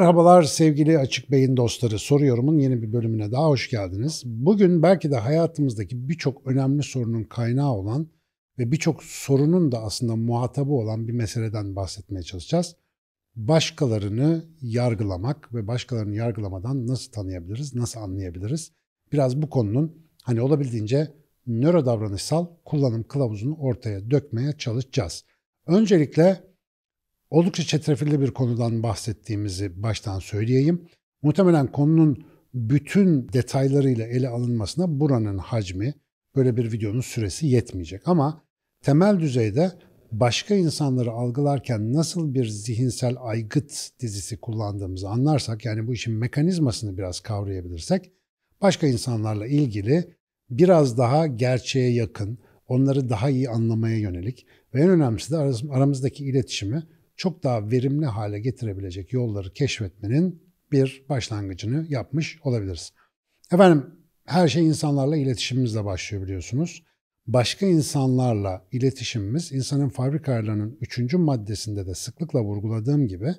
Merhabalar sevgili Açık Beyin dostları. soru Soruyorum'un yeni bir bölümüne daha hoş geldiniz. Bugün belki de hayatımızdaki birçok önemli sorunun kaynağı olan ve birçok sorunun da aslında muhatabı olan bir meseleden bahsetmeye çalışacağız. Başkalarını yargılamak ve başkalarını yargılamadan nasıl tanıyabiliriz, nasıl anlayabiliriz? Biraz bu konunun hani olabildiğince nöro davranışsal kullanım kılavuzunu ortaya dökmeye çalışacağız. Öncelikle Oldukça çetrefilli bir konudan bahsettiğimizi baştan söyleyeyim. Muhtemelen konunun bütün detaylarıyla ele alınmasına buranın hacmi, böyle bir videonun süresi yetmeyecek. Ama temel düzeyde başka insanları algılarken nasıl bir zihinsel aygıt dizisi kullandığımızı anlarsak, yani bu işin mekanizmasını biraz kavrayabilirsek, başka insanlarla ilgili biraz daha gerçeğe yakın, onları daha iyi anlamaya yönelik ve en önemlisi de aramızdaki iletişimi çok daha verimli hale getirebilecek yolları keşfetmenin bir başlangıcını yapmış olabiliriz. Efendim her şey insanlarla iletişimimizle başlıyor biliyorsunuz. Başka insanlarla iletişimimiz insanın fabrikalarının üçüncü maddesinde de sıklıkla vurguladığım gibi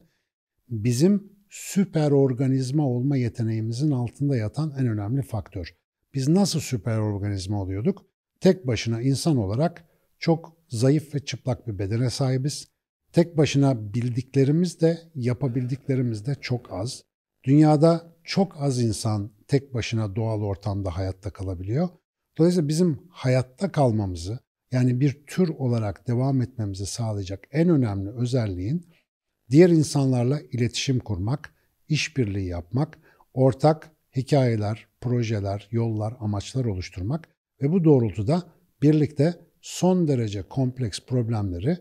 bizim süper organizma olma yeteneğimizin altında yatan en önemli faktör. Biz nasıl süper organizma oluyorduk? Tek başına insan olarak çok zayıf ve çıplak bir bedene sahibiz. Tek başına bildiklerimiz de yapabildiklerimiz de çok az. Dünyada çok az insan tek başına doğal ortamda hayatta kalabiliyor. Dolayısıyla bizim hayatta kalmamızı yani bir tür olarak devam etmemizi sağlayacak en önemli özelliğin diğer insanlarla iletişim kurmak, işbirliği yapmak, ortak hikayeler, projeler, yollar, amaçlar oluşturmak ve bu doğrultuda birlikte son derece kompleks problemleri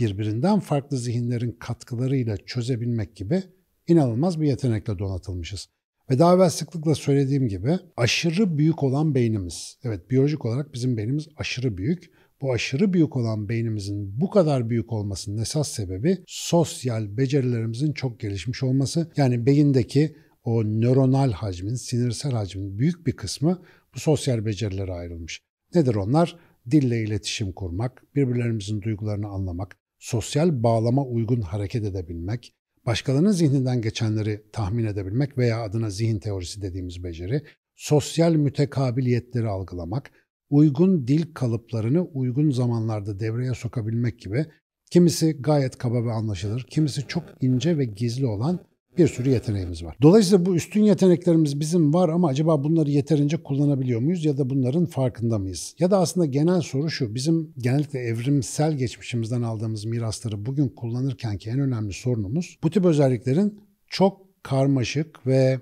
birbirinden farklı zihinlerin katkılarıyla çözebilmek gibi inanılmaz bir yetenekle donatılmışız. Ve daha evvel sıklıkla söylediğim gibi aşırı büyük olan beynimiz, evet biyolojik olarak bizim beynimiz aşırı büyük. Bu aşırı büyük olan beynimizin bu kadar büyük olmasının esas sebebi sosyal becerilerimizin çok gelişmiş olması. Yani beyindeki o nöronal hacmin, sinirsel hacmin büyük bir kısmı bu sosyal becerilere ayrılmış. Nedir onlar? Dille iletişim kurmak, birbirlerimizin duygularını anlamak, sosyal bağlama uygun hareket edebilmek, başkalarının zihninden geçenleri tahmin edebilmek veya adına zihin teorisi dediğimiz beceri, sosyal mütekabiliyetleri algılamak, uygun dil kalıplarını uygun zamanlarda devreye sokabilmek gibi kimisi gayet kaba ve anlaşılır, kimisi çok ince ve gizli olan bir sürü yeteneğimiz var. Dolayısıyla bu üstün yeteneklerimiz bizim var ama acaba bunları yeterince kullanabiliyor muyuz ya da bunların farkında mıyız? Ya da aslında genel soru şu, bizim genellikle evrimsel geçmişimizden aldığımız mirasları bugün kullanırken ki en önemli sorunumuz bu tip özelliklerin çok karmaşık ve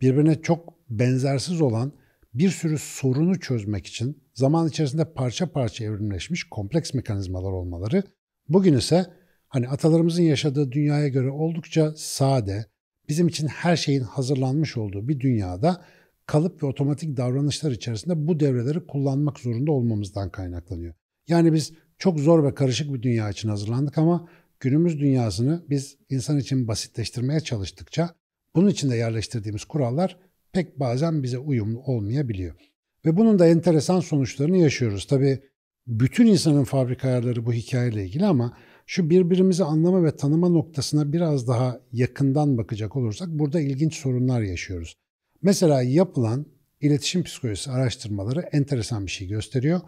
birbirine çok benzersiz olan bir sürü sorunu çözmek için zaman içerisinde parça parça evrimleşmiş kompleks mekanizmalar olmaları. Bugün ise Hani atalarımızın yaşadığı dünyaya göre oldukça sade, bizim için her şeyin hazırlanmış olduğu bir dünyada kalıp ve otomatik davranışlar içerisinde bu devreleri kullanmak zorunda olmamızdan kaynaklanıyor. Yani biz çok zor ve karışık bir dünya için hazırlandık ama günümüz dünyasını biz insan için basitleştirmeye çalıştıkça bunun içinde yerleştirdiğimiz kurallar pek bazen bize uyumlu olmayabiliyor. Ve bunun da enteresan sonuçlarını yaşıyoruz. Tabii bütün insanın fabrika ayarları bu hikayeyle ilgili ama şu birbirimizi anlama ve tanıma noktasına biraz daha yakından bakacak olursak burada ilginç sorunlar yaşıyoruz. Mesela yapılan iletişim psikolojisi araştırmaları enteresan bir şey gösteriyor.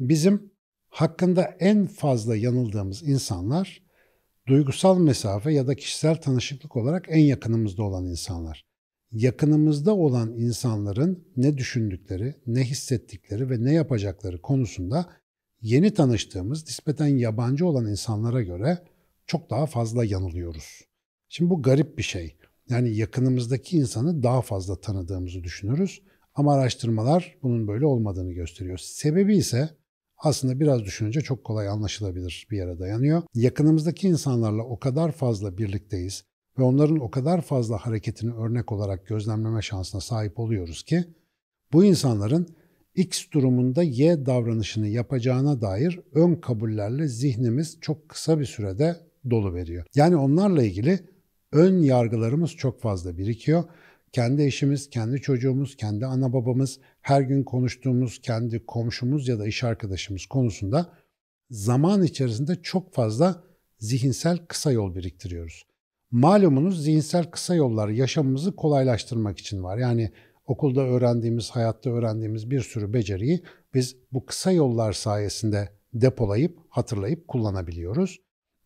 Bizim hakkında en fazla yanıldığımız insanlar duygusal mesafe ya da kişisel tanışıklık olarak en yakınımızda olan insanlar. Yakınımızda olan insanların ne düşündükleri, ne hissettikleri ve ne yapacakları konusunda yeni tanıştığımız, nispeten yabancı olan insanlara göre çok daha fazla yanılıyoruz. Şimdi bu garip bir şey. Yani yakınımızdaki insanı daha fazla tanıdığımızı düşünürüz ama araştırmalar bunun böyle olmadığını gösteriyor. Sebebi ise aslında biraz düşününce çok kolay anlaşılabilir bir yere dayanıyor. Yakınımızdaki insanlarla o kadar fazla birlikteyiz ve onların o kadar fazla hareketini örnek olarak gözlemleme şansına sahip oluyoruz ki bu insanların X durumunda Y davranışını yapacağına dair ön kabullerle zihnimiz çok kısa bir sürede dolu veriyor. Yani onlarla ilgili ön yargılarımız çok fazla birikiyor. Kendi eşimiz, kendi çocuğumuz, kendi ana babamız, her gün konuştuğumuz kendi komşumuz ya da iş arkadaşımız konusunda zaman içerisinde çok fazla zihinsel kısa yol biriktiriyoruz. Malumunuz zihinsel kısa yollar yaşamımızı kolaylaştırmak için var. Yani okulda öğrendiğimiz, hayatta öğrendiğimiz bir sürü beceriyi biz bu kısa yollar sayesinde depolayıp, hatırlayıp kullanabiliyoruz.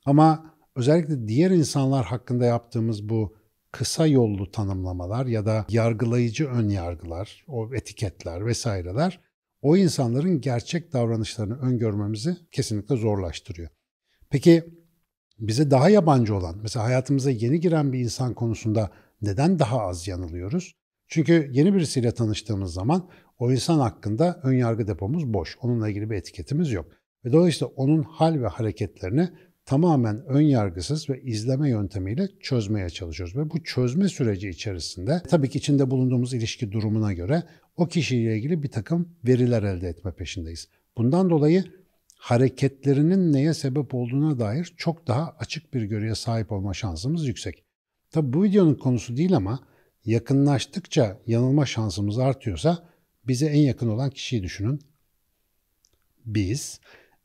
Ama özellikle diğer insanlar hakkında yaptığımız bu kısa yollu tanımlamalar ya da yargılayıcı ön yargılar, o etiketler vesaireler o insanların gerçek davranışlarını öngörmemizi kesinlikle zorlaştırıyor. Peki bize daha yabancı olan, mesela hayatımıza yeni giren bir insan konusunda neden daha az yanılıyoruz? Çünkü yeni birisiyle tanıştığımız zaman o insan hakkında ön yargı depomuz boş. Onunla ilgili bir etiketimiz yok. Ve dolayısıyla onun hal ve hareketlerini tamamen ön yargısız ve izleme yöntemiyle çözmeye çalışıyoruz. Ve bu çözme süreci içerisinde tabii ki içinde bulunduğumuz ilişki durumuna göre o kişiyle ilgili bir takım veriler elde etme peşindeyiz. Bundan dolayı hareketlerinin neye sebep olduğuna dair çok daha açık bir görüye sahip olma şansımız yüksek. Tabi bu videonun konusu değil ama yakınlaştıkça yanılma şansımız artıyorsa bize en yakın olan kişiyi düşünün. Biz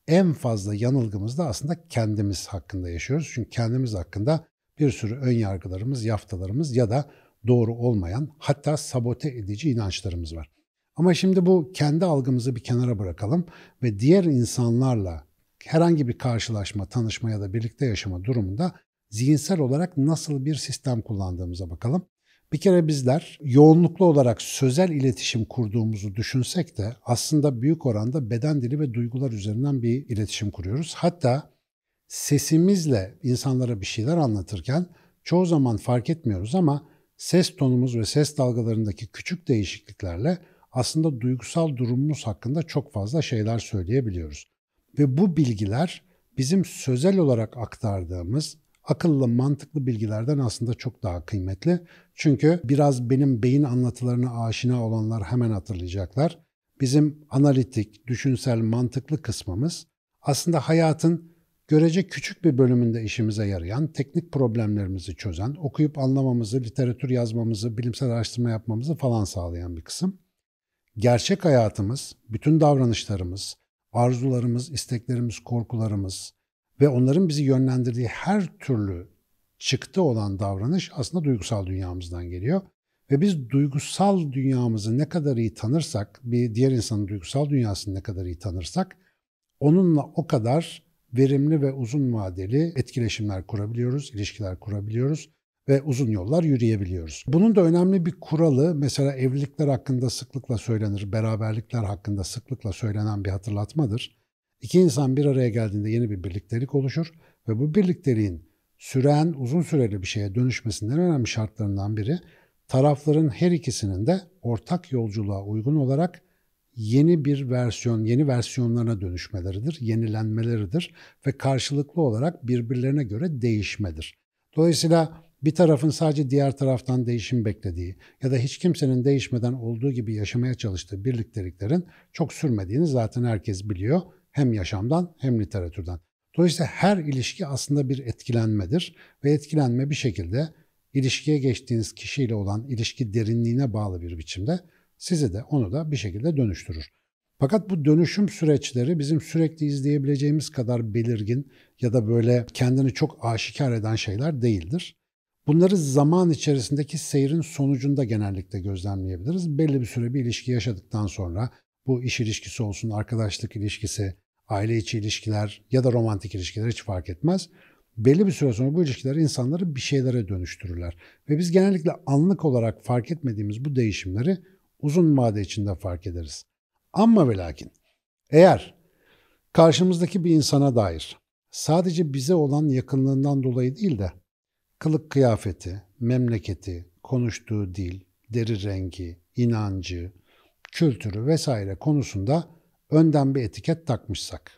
en fazla yanılgımızda aslında kendimiz hakkında yaşıyoruz. Çünkü kendimiz hakkında bir sürü ön yargılarımız, yaftalarımız ya da doğru olmayan hatta sabote edici inançlarımız var. Ama şimdi bu kendi algımızı bir kenara bırakalım ve diğer insanlarla herhangi bir karşılaşma, tanışma ya da birlikte yaşama durumunda zihinsel olarak nasıl bir sistem kullandığımıza bakalım. Bir kere bizler yoğunluklu olarak sözel iletişim kurduğumuzu düşünsek de aslında büyük oranda beden dili ve duygular üzerinden bir iletişim kuruyoruz. Hatta sesimizle insanlara bir şeyler anlatırken çoğu zaman fark etmiyoruz ama ses tonumuz ve ses dalgalarındaki küçük değişikliklerle aslında duygusal durumumuz hakkında çok fazla şeyler söyleyebiliyoruz. Ve bu bilgiler bizim sözel olarak aktardığımız akıllı, mantıklı bilgilerden aslında çok daha kıymetli çünkü biraz benim beyin anlatılarına aşina olanlar hemen hatırlayacaklar. Bizim analitik, düşünsel, mantıklı kısmımız aslında hayatın görece küçük bir bölümünde işimize yarayan, teknik problemlerimizi çözen, okuyup anlamamızı, literatür yazmamızı, bilimsel araştırma yapmamızı falan sağlayan bir kısım. Gerçek hayatımız, bütün davranışlarımız, arzularımız, isteklerimiz, korkularımız ve onların bizi yönlendirdiği her türlü çıktı olan davranış aslında duygusal dünyamızdan geliyor. Ve biz duygusal dünyamızı ne kadar iyi tanırsak, bir diğer insanın duygusal dünyasını ne kadar iyi tanırsak, onunla o kadar verimli ve uzun vadeli etkileşimler kurabiliyoruz, ilişkiler kurabiliyoruz ve uzun yollar yürüyebiliyoruz. Bunun da önemli bir kuralı mesela evlilikler hakkında sıklıkla söylenir, beraberlikler hakkında sıklıkla söylenen bir hatırlatmadır. İki insan bir araya geldiğinde yeni bir birliktelik oluşur ve bu birlikteliğin süren uzun süreli bir şeye dönüşmesinin en önemli şartlarından biri tarafların her ikisinin de ortak yolculuğa uygun olarak yeni bir versiyon, yeni versiyonlarına dönüşmeleridir, yenilenmeleridir ve karşılıklı olarak birbirlerine göre değişmedir. Dolayısıyla bir tarafın sadece diğer taraftan değişim beklediği ya da hiç kimsenin değişmeden olduğu gibi yaşamaya çalıştığı birlikteliklerin çok sürmediğini zaten herkes biliyor hem yaşamdan hem literatürden. Dolayısıyla her ilişki aslında bir etkilenmedir ve etkilenme bir şekilde ilişkiye geçtiğiniz kişiyle olan ilişki derinliğine bağlı bir biçimde sizi de onu da bir şekilde dönüştürür. Fakat bu dönüşüm süreçleri bizim sürekli izleyebileceğimiz kadar belirgin ya da böyle kendini çok aşikar eden şeyler değildir. Bunları zaman içerisindeki seyrin sonucunda genellikle gözlemleyebiliriz. Belli bir süre bir ilişki yaşadıktan sonra bu iş ilişkisi olsun, arkadaşlık ilişkisi, aile içi ilişkiler ya da romantik ilişkiler hiç fark etmez. Belli bir süre sonra bu ilişkiler insanları bir şeylere dönüştürürler. Ve biz genellikle anlık olarak fark etmediğimiz bu değişimleri uzun vade içinde fark ederiz. Ama ve lakin eğer karşımızdaki bir insana dair sadece bize olan yakınlığından dolayı değil de kılık kıyafeti, memleketi, konuştuğu dil, deri rengi, inancı, kültürü vesaire konusunda önden bir etiket takmışsak.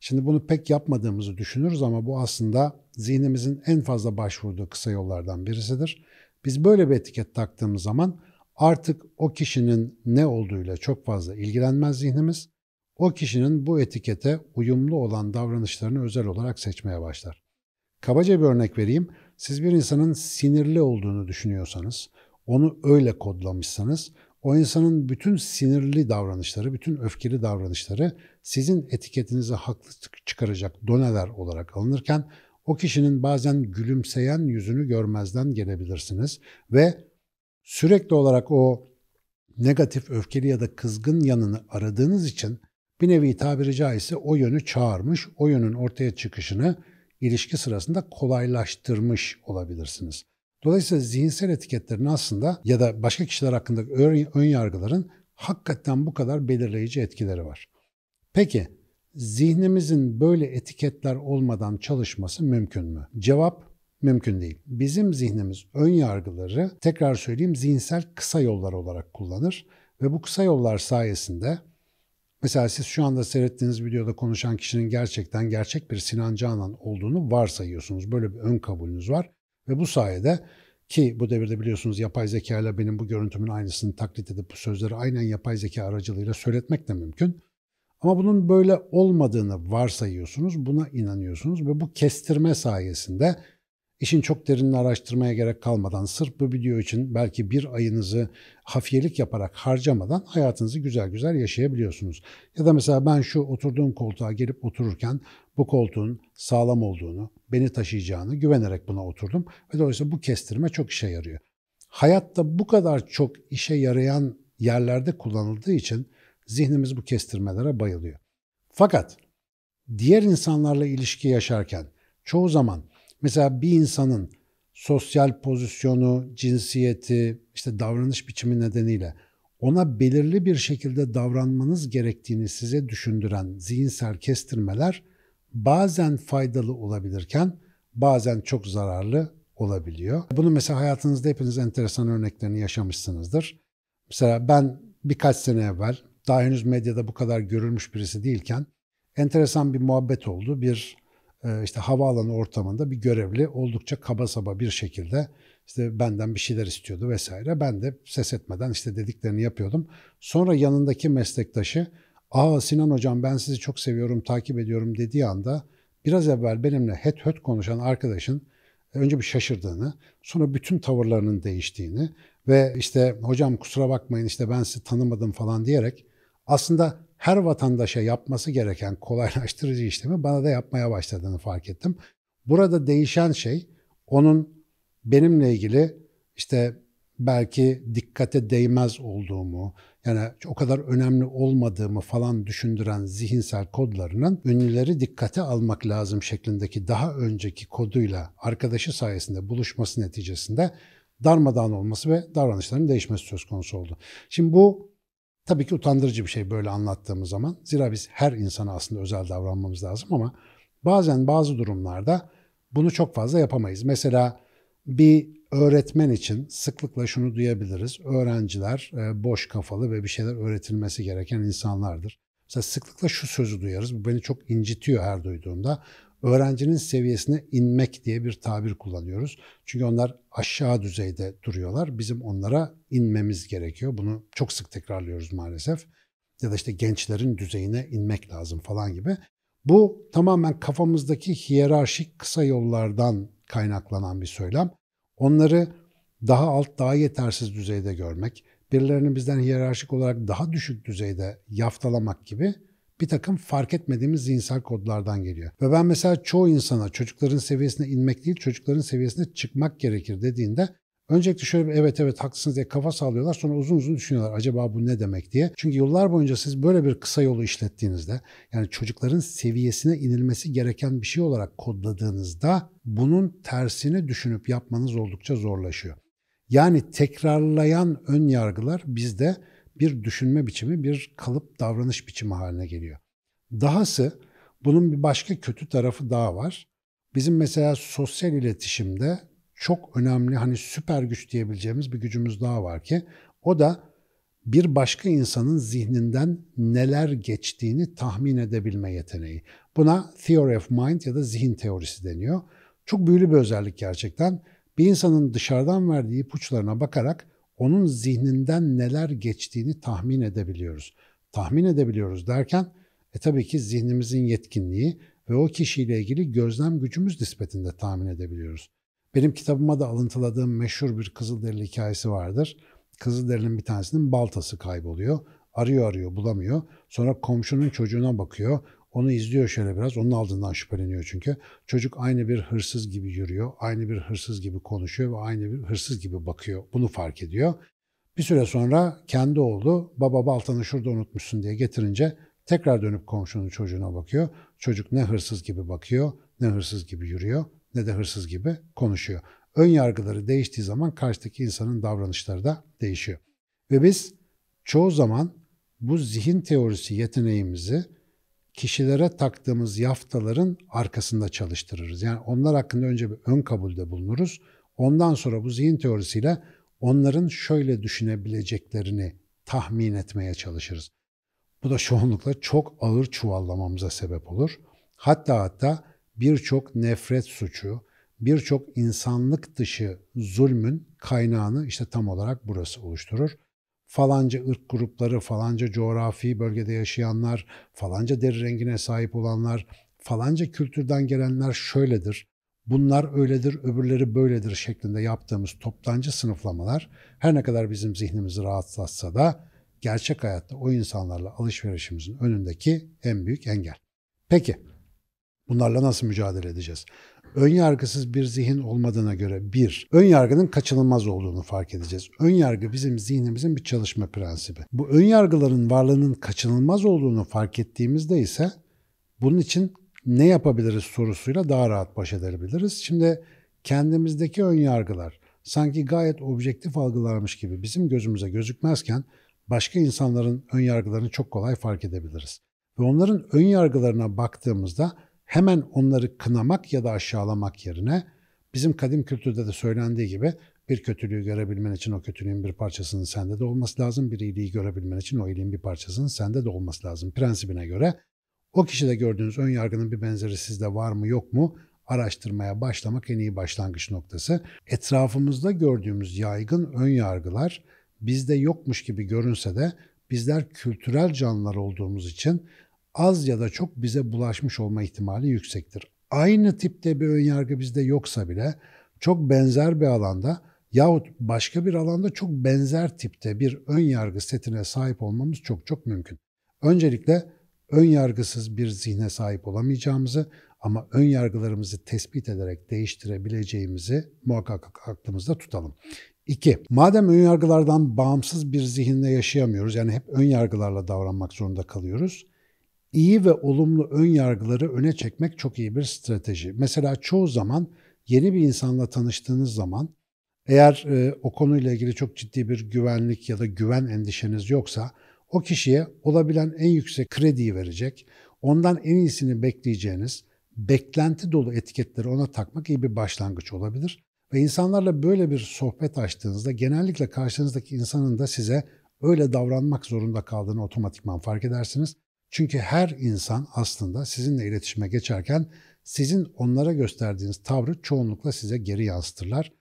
Şimdi bunu pek yapmadığımızı düşünürüz ama bu aslında zihnimizin en fazla başvurduğu kısa yollardan birisidir. Biz böyle bir etiket taktığımız zaman artık o kişinin ne olduğuyla çok fazla ilgilenmez zihnimiz. O kişinin bu etikete uyumlu olan davranışlarını özel olarak seçmeye başlar. Kabaca bir örnek vereyim. Siz bir insanın sinirli olduğunu düşünüyorsanız, onu öyle kodlamışsanız o insanın bütün sinirli davranışları, bütün öfkeli davranışları sizin etiketinizi haklı çıkaracak doneler olarak alınırken o kişinin bazen gülümseyen yüzünü görmezden gelebilirsiniz ve sürekli olarak o negatif, öfkeli ya da kızgın yanını aradığınız için bir nevi tabiri caizse o yönü çağırmış, o yönün ortaya çıkışını ilişki sırasında kolaylaştırmış olabilirsiniz. Dolayısıyla zihinsel etiketlerin aslında ya da başka kişiler hakkında ön yargıların hakikaten bu kadar belirleyici etkileri var. Peki zihnimizin böyle etiketler olmadan çalışması mümkün mü? Cevap mümkün değil. Bizim zihnimiz ön yargıları tekrar söyleyeyim zihinsel kısa yollar olarak kullanır ve bu kısa yollar sayesinde mesela siz şu anda seyrettiğiniz videoda konuşan kişinin gerçekten gerçek bir Sinan Canan olduğunu varsayıyorsunuz. Böyle bir ön kabulünüz var ve bu sayede ki bu devirde biliyorsunuz yapay zeka ile benim bu görüntümün aynısını taklit edip bu sözleri aynen yapay zeka aracılığıyla söyletmek de mümkün. Ama bunun böyle olmadığını varsayıyorsunuz, buna inanıyorsunuz ve bu kestirme sayesinde işin çok derinini araştırmaya gerek kalmadan sırf bu video için belki bir ayınızı hafiyelik yaparak harcamadan hayatınızı güzel güzel yaşayabiliyorsunuz. Ya da mesela ben şu oturduğum koltuğa gelip otururken bu koltuğun sağlam olduğunu, beni taşıyacağını güvenerek buna oturdum. Ve dolayısıyla bu kestirme çok işe yarıyor. Hayatta bu kadar çok işe yarayan yerlerde kullanıldığı için zihnimiz bu kestirmelere bayılıyor. Fakat diğer insanlarla ilişki yaşarken çoğu zaman mesela bir insanın sosyal pozisyonu, cinsiyeti, işte davranış biçimi nedeniyle ona belirli bir şekilde davranmanız gerektiğini size düşündüren zihinsel kestirmeler bazen faydalı olabilirken bazen çok zararlı olabiliyor. Bunu mesela hayatınızda hepiniz enteresan örneklerini yaşamışsınızdır. Mesela ben birkaç sene evvel daha henüz medyada bu kadar görülmüş birisi değilken enteresan bir muhabbet oldu. Bir e, işte havaalanı ortamında bir görevli oldukça kaba saba bir şekilde işte benden bir şeyler istiyordu vesaire. Ben de ses etmeden işte dediklerini yapıyordum. Sonra yanındaki meslektaşı ''Aa Sinan hocam ben sizi çok seviyorum, takip ediyorum.'' dediği anda biraz evvel benimle het höt konuşan arkadaşın önce bir şaşırdığını, sonra bütün tavırlarının değiştiğini ve işte hocam kusura bakmayın işte ben sizi tanımadım falan diyerek aslında her vatandaşa yapması gereken kolaylaştırıcı işlemi bana da yapmaya başladığını fark ettim. Burada değişen şey onun benimle ilgili işte belki dikkate değmez olduğumu, yani o kadar önemli olmadığımı falan düşündüren zihinsel kodlarının ünlüleri dikkate almak lazım şeklindeki daha önceki koduyla arkadaşı sayesinde buluşması neticesinde darmadağın olması ve davranışların değişmesi söz konusu oldu. Şimdi bu tabii ki utandırıcı bir şey böyle anlattığımız zaman. Zira biz her insana aslında özel davranmamız lazım ama bazen bazı durumlarda bunu çok fazla yapamayız. Mesela bir öğretmen için sıklıkla şunu duyabiliriz. Öğrenciler e, boş kafalı ve bir şeyler öğretilmesi gereken insanlardır. Mesela sıklıkla şu sözü duyarız. Bu beni çok incitiyor her duyduğumda. Öğrencinin seviyesine inmek diye bir tabir kullanıyoruz. Çünkü onlar aşağı düzeyde duruyorlar. Bizim onlara inmemiz gerekiyor. Bunu çok sık tekrarlıyoruz maalesef. Ya da işte gençlerin düzeyine inmek lazım falan gibi. Bu tamamen kafamızdaki hiyerarşik kısa yollardan kaynaklanan bir söylem. Onları daha alt, daha yetersiz düzeyde görmek, birilerini bizden hiyerarşik olarak daha düşük düzeyde yaftalamak gibi bir takım fark etmediğimiz zihinsel kodlardan geliyor. Ve ben mesela çoğu insana çocukların seviyesine inmek değil, çocukların seviyesine çıkmak gerekir dediğinde Öncelikle şöyle bir evet evet haklısınız diye kafa sallıyorlar sonra uzun uzun düşünüyorlar acaba bu ne demek diye. Çünkü yıllar boyunca siz böyle bir kısa yolu işlettiğinizde yani çocukların seviyesine inilmesi gereken bir şey olarak kodladığınızda bunun tersini düşünüp yapmanız oldukça zorlaşıyor. Yani tekrarlayan ön yargılar bizde bir düşünme biçimi, bir kalıp davranış biçimi haline geliyor. Dahası bunun bir başka kötü tarafı daha var. Bizim mesela sosyal iletişimde çok önemli hani süper güç diyebileceğimiz bir gücümüz daha var ki o da bir başka insanın zihninden neler geçtiğini tahmin edebilme yeteneği. Buna Theory of Mind ya da zihin teorisi deniyor. Çok büyülü bir özellik gerçekten. Bir insanın dışarıdan verdiği ipuçlarına bakarak onun zihninden neler geçtiğini tahmin edebiliyoruz. Tahmin edebiliyoruz derken e tabii ki zihnimizin yetkinliği ve o kişiyle ilgili gözlem gücümüz nispetinde tahmin edebiliyoruz. Benim kitabıma da alıntıladığım meşhur bir Kızılderili hikayesi vardır. Kızılderili'nin bir tanesinin baltası kayboluyor. Arıyor arıyor bulamıyor. Sonra komşunun çocuğuna bakıyor. Onu izliyor şöyle biraz. Onun aldığından şüpheleniyor çünkü. Çocuk aynı bir hırsız gibi yürüyor. Aynı bir hırsız gibi konuşuyor ve aynı bir hırsız gibi bakıyor. Bunu fark ediyor. Bir süre sonra kendi oğlu baba baltanı şurada unutmuşsun diye getirince tekrar dönüp komşunun çocuğuna bakıyor. Çocuk ne hırsız gibi bakıyor ne hırsız gibi yürüyor ne de hırsız gibi konuşuyor. Ön yargıları değiştiği zaman karşıdaki insanın davranışları da değişiyor. Ve biz çoğu zaman bu zihin teorisi yeteneğimizi kişilere taktığımız yaftaların arkasında çalıştırırız. Yani onlar hakkında önce bir ön kabulde bulunuruz. Ondan sonra bu zihin teorisiyle onların şöyle düşünebileceklerini tahmin etmeye çalışırız. Bu da çoğunlukla çok ağır çuvallamamıza sebep olur. Hatta hatta birçok nefret suçu, birçok insanlık dışı zulmün kaynağını işte tam olarak burası oluşturur. Falanca ırk grupları, falanca coğrafi bölgede yaşayanlar, falanca deri rengine sahip olanlar, falanca kültürden gelenler şöyledir, bunlar öyledir, öbürleri böyledir şeklinde yaptığımız toptancı sınıflamalar her ne kadar bizim zihnimizi rahatsızlatsa da gerçek hayatta o insanlarla alışverişimizin önündeki en büyük engel. Peki Bunlarla nasıl mücadele edeceğiz? Ön yargısız bir zihin olmadığına göre bir, ön yargının kaçınılmaz olduğunu fark edeceğiz. Ön yargı bizim zihnimizin bir çalışma prensibi. Bu ön yargıların varlığının kaçınılmaz olduğunu fark ettiğimizde ise bunun için ne yapabiliriz sorusuyla daha rahat baş edebiliriz. Şimdi kendimizdeki ön yargılar sanki gayet objektif algılarmış gibi bizim gözümüze gözükmezken başka insanların ön yargılarını çok kolay fark edebiliriz. Ve onların ön yargılarına baktığımızda hemen onları kınamak ya da aşağılamak yerine bizim kadim kültürde de söylendiği gibi bir kötülüğü görebilmen için o kötülüğün bir parçasının sende de olması lazım. Bir iyiliği görebilmen için o iyiliğin bir parçasının sende de olması lazım prensibine göre. O kişide gördüğünüz ön yargının bir benzeri sizde var mı yok mu araştırmaya başlamak en iyi başlangıç noktası. Etrafımızda gördüğümüz yaygın ön yargılar bizde yokmuş gibi görünse de bizler kültürel canlılar olduğumuz için az ya da çok bize bulaşmış olma ihtimali yüksektir. Aynı tipte bir önyargı bizde yoksa bile çok benzer bir alanda yahut başka bir alanda çok benzer tipte bir önyargı setine sahip olmamız çok çok mümkün. Öncelikle önyargısız bir zihne sahip olamayacağımızı ama ön yargılarımızı tespit ederek değiştirebileceğimizi muhakkak aklımızda tutalım. 2. Madem ön yargılardan bağımsız bir zihinle yaşayamıyoruz yani hep ön yargılarla davranmak zorunda kalıyoruz. İyi ve olumlu ön yargıları öne çekmek çok iyi bir strateji. Mesela çoğu zaman yeni bir insanla tanıştığınız zaman eğer e, o konuyla ilgili çok ciddi bir güvenlik ya da güven endişeniz yoksa o kişiye olabilen en yüksek krediyi verecek, ondan en iyisini bekleyeceğiniz beklenti dolu etiketleri ona takmak iyi bir başlangıç olabilir. Ve insanlarla böyle bir sohbet açtığınızda genellikle karşınızdaki insanın da size öyle davranmak zorunda kaldığını otomatikman fark edersiniz çünkü her insan aslında sizinle iletişime geçerken sizin onlara gösterdiğiniz tavrı çoğunlukla size geri yansıtırlar.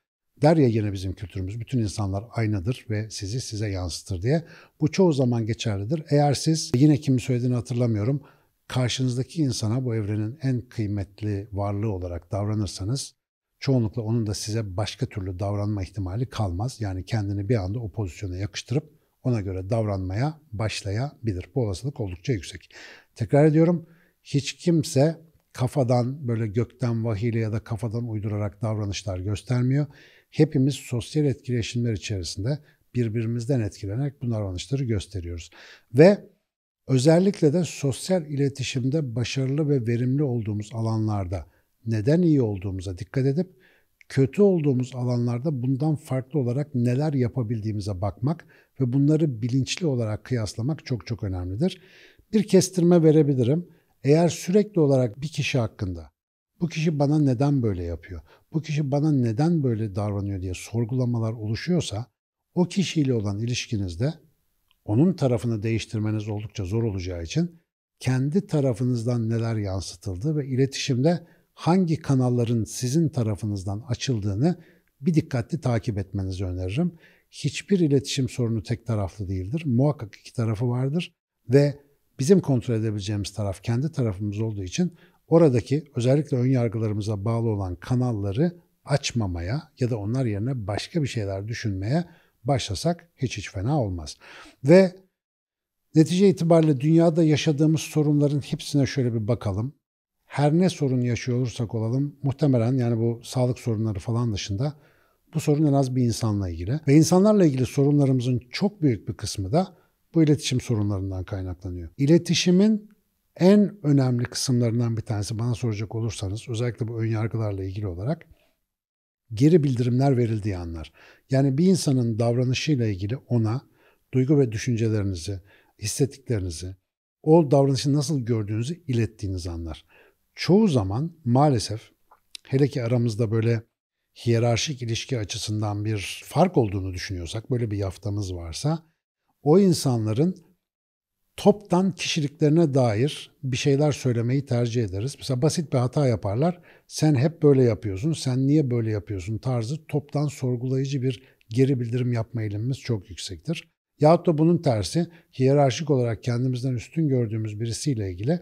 Der ya yine bizim kültürümüz bütün insanlar aynadır ve sizi size yansıtır diye. Bu çoğu zaman geçerlidir. Eğer siz yine kimin söylediğini hatırlamıyorum karşınızdaki insana bu evrenin en kıymetli varlığı olarak davranırsanız çoğunlukla onun da size başka türlü davranma ihtimali kalmaz. Yani kendini bir anda o pozisyona yakıştırıp ona göre davranmaya başlayabilir. Bu olasılık oldukça yüksek. Tekrar ediyorum hiç kimse kafadan böyle gökten vahiyle ya da kafadan uydurarak davranışlar göstermiyor. Hepimiz sosyal etkileşimler içerisinde birbirimizden etkilenerek bu davranışları gösteriyoruz. Ve özellikle de sosyal iletişimde başarılı ve verimli olduğumuz alanlarda neden iyi olduğumuza dikkat edip kötü olduğumuz alanlarda bundan farklı olarak neler yapabildiğimize bakmak ve bunları bilinçli olarak kıyaslamak çok çok önemlidir. Bir kestirme verebilirim. Eğer sürekli olarak bir kişi hakkında bu kişi bana neden böyle yapıyor? Bu kişi bana neden böyle davranıyor diye sorgulamalar oluşuyorsa o kişiyle olan ilişkinizde onun tarafını değiştirmeniz oldukça zor olacağı için kendi tarafınızdan neler yansıtıldı ve iletişimde hangi kanalların sizin tarafınızdan açıldığını bir dikkatli takip etmenizi öneririm hiçbir iletişim sorunu tek taraflı değildir. Muhakkak iki tarafı vardır ve bizim kontrol edebileceğimiz taraf kendi tarafımız olduğu için oradaki özellikle ön yargılarımıza bağlı olan kanalları açmamaya ya da onlar yerine başka bir şeyler düşünmeye başlasak hiç hiç fena olmaz. Ve netice itibariyle dünyada yaşadığımız sorunların hepsine şöyle bir bakalım. Her ne sorun yaşıyor olursak olalım muhtemelen yani bu sağlık sorunları falan dışında bu sorun en az bir insanla ilgili. Ve insanlarla ilgili sorunlarımızın çok büyük bir kısmı da bu iletişim sorunlarından kaynaklanıyor. İletişimin en önemli kısımlarından bir tanesi bana soracak olursanız özellikle bu ön yargılarla ilgili olarak geri bildirimler verildiği anlar. Yani bir insanın davranışıyla ilgili ona duygu ve düşüncelerinizi, hissettiklerinizi, o davranışı nasıl gördüğünüzü ilettiğiniz anlar. Çoğu zaman maalesef hele ki aramızda böyle hiyerarşik ilişki açısından bir fark olduğunu düşünüyorsak, böyle bir yaftamız varsa, o insanların toptan kişiliklerine dair bir şeyler söylemeyi tercih ederiz. Mesela basit bir hata yaparlar. Sen hep böyle yapıyorsun, sen niye böyle yapıyorsun tarzı toptan sorgulayıcı bir geri bildirim yapma eğilimimiz çok yüksektir. Yahut da bunun tersi hiyerarşik olarak kendimizden üstün gördüğümüz birisiyle ilgili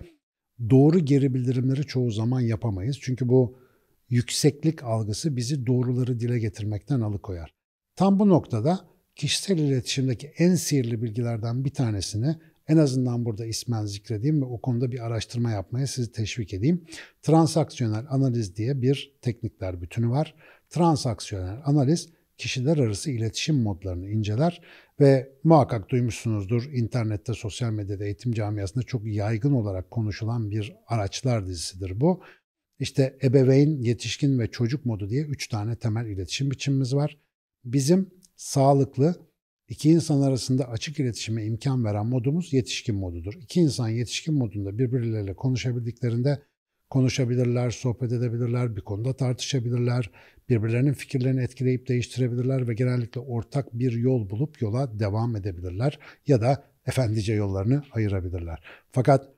doğru geri bildirimleri çoğu zaman yapamayız. Çünkü bu yükseklik algısı bizi doğruları dile getirmekten alıkoyar. Tam bu noktada kişisel iletişimdeki en sihirli bilgilerden bir tanesini en azından burada ismen zikredeyim ve o konuda bir araştırma yapmaya sizi teşvik edeyim. Transaksiyonel analiz diye bir teknikler bütünü var. Transaksiyonel analiz kişiler arası iletişim modlarını inceler ve muhakkak duymuşsunuzdur internette, sosyal medyada, eğitim camiasında çok yaygın olarak konuşulan bir araçlar dizisidir bu. İşte ebeveyn, yetişkin ve çocuk modu diye üç tane temel iletişim biçimimiz var. Bizim sağlıklı, iki insan arasında açık iletişime imkan veren modumuz yetişkin modudur. İki insan yetişkin modunda birbirleriyle konuşabildiklerinde konuşabilirler, sohbet edebilirler, bir konuda tartışabilirler, birbirlerinin fikirlerini etkileyip değiştirebilirler ve genellikle ortak bir yol bulup yola devam edebilirler ya da efendice yollarını ayırabilirler. Fakat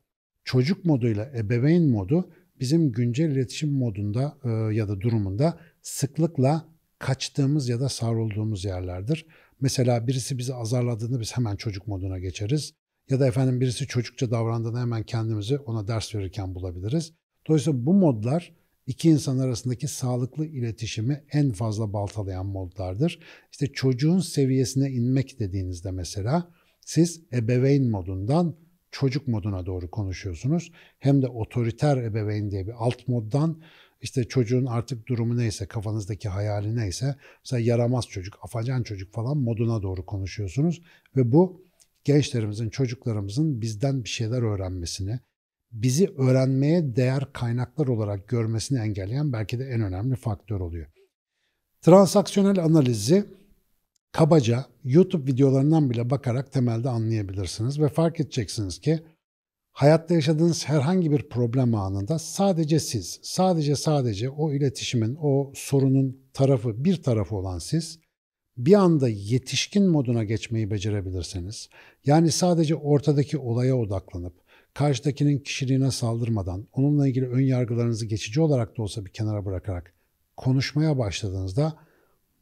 çocuk moduyla ebeveyn modu bizim güncel iletişim modunda e, ya da durumunda sıklıkla kaçtığımız ya da sarıldığımız yerlerdir. Mesela birisi bizi azarladığında biz hemen çocuk moduna geçeriz. Ya da efendim birisi çocukça davrandığında hemen kendimizi ona ders verirken bulabiliriz. Dolayısıyla bu modlar iki insan arasındaki sağlıklı iletişimi en fazla baltalayan modlardır. İşte çocuğun seviyesine inmek dediğinizde mesela siz ebeveyn modundan çocuk moduna doğru konuşuyorsunuz. Hem de otoriter ebeveyn diye bir alt moddan işte çocuğun artık durumu neyse, kafanızdaki hayali neyse, mesela yaramaz çocuk, afacan çocuk falan moduna doğru konuşuyorsunuz. Ve bu gençlerimizin, çocuklarımızın bizden bir şeyler öğrenmesini, bizi öğrenmeye değer kaynaklar olarak görmesini engelleyen belki de en önemli faktör oluyor. Transaksiyonel analizi kabaca YouTube videolarından bile bakarak temelde anlayabilirsiniz ve fark edeceksiniz ki hayatta yaşadığınız herhangi bir problem anında sadece siz, sadece sadece o iletişimin, o sorunun tarafı, bir tarafı olan siz bir anda yetişkin moduna geçmeyi becerebilirsiniz. yani sadece ortadaki olaya odaklanıp karşıdakinin kişiliğine saldırmadan, onunla ilgili ön yargılarınızı geçici olarak da olsa bir kenara bırakarak konuşmaya başladığınızda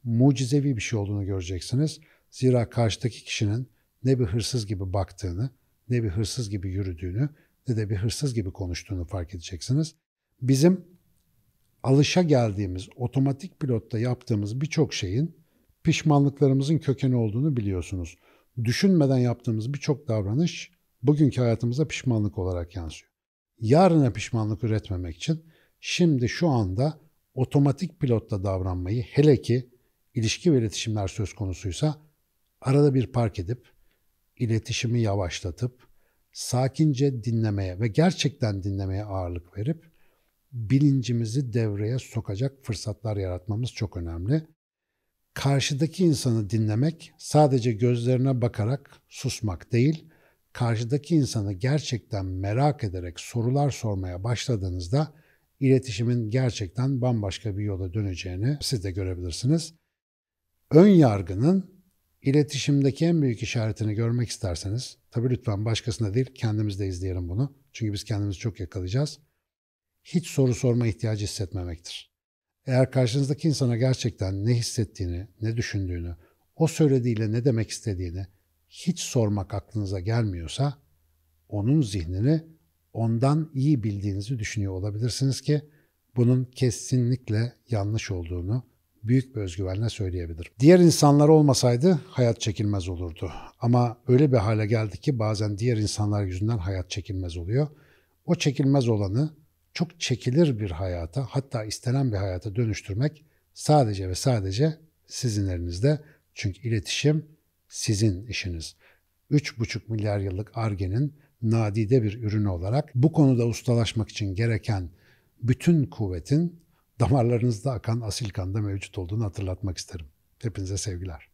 mucizevi bir şey olduğunu göreceksiniz. Zira karşıdaki kişinin ne bir hırsız gibi baktığını, ne bir hırsız gibi yürüdüğünü, ne de bir hırsız gibi konuştuğunu fark edeceksiniz. Bizim alışa geldiğimiz, otomatik pilotta yaptığımız birçok şeyin pişmanlıklarımızın kökeni olduğunu biliyorsunuz. Düşünmeden yaptığımız birçok davranış bugünkü hayatımıza pişmanlık olarak yansıyor. Yarına pişmanlık üretmemek için şimdi şu anda otomatik pilotta davranmayı hele ki ilişki ve iletişimler söz konusuysa arada bir park edip iletişimi yavaşlatıp sakince dinlemeye ve gerçekten dinlemeye ağırlık verip bilincimizi devreye sokacak fırsatlar yaratmamız çok önemli. Karşıdaki insanı dinlemek sadece gözlerine bakarak susmak değil, karşıdaki insanı gerçekten merak ederek sorular sormaya başladığınızda iletişimin gerçekten bambaşka bir yola döneceğini siz de görebilirsiniz ön yargının iletişimdeki en büyük işaretini görmek isterseniz, tabii lütfen başkasına değil kendimizde izleyelim bunu. Çünkü biz kendimizi çok yakalayacağız. Hiç soru sorma ihtiyacı hissetmemektir. Eğer karşınızdaki insana gerçekten ne hissettiğini, ne düşündüğünü, o söylediğiyle ne demek istediğini hiç sormak aklınıza gelmiyorsa onun zihnini ondan iyi bildiğinizi düşünüyor olabilirsiniz ki bunun kesinlikle yanlış olduğunu büyük bir özgüvenle söyleyebilirim. Diğer insanlar olmasaydı hayat çekilmez olurdu. Ama öyle bir hale geldi ki bazen diğer insanlar yüzünden hayat çekilmez oluyor. O çekilmez olanı çok çekilir bir hayata hatta istenen bir hayata dönüştürmek sadece ve sadece sizin elinizde. Çünkü iletişim sizin işiniz. 3,5 milyar yıllık argenin nadide bir ürünü olarak bu konuda ustalaşmak için gereken bütün kuvvetin damarlarınızda akan asil kanda mevcut olduğunu hatırlatmak isterim. Hepinize sevgiler.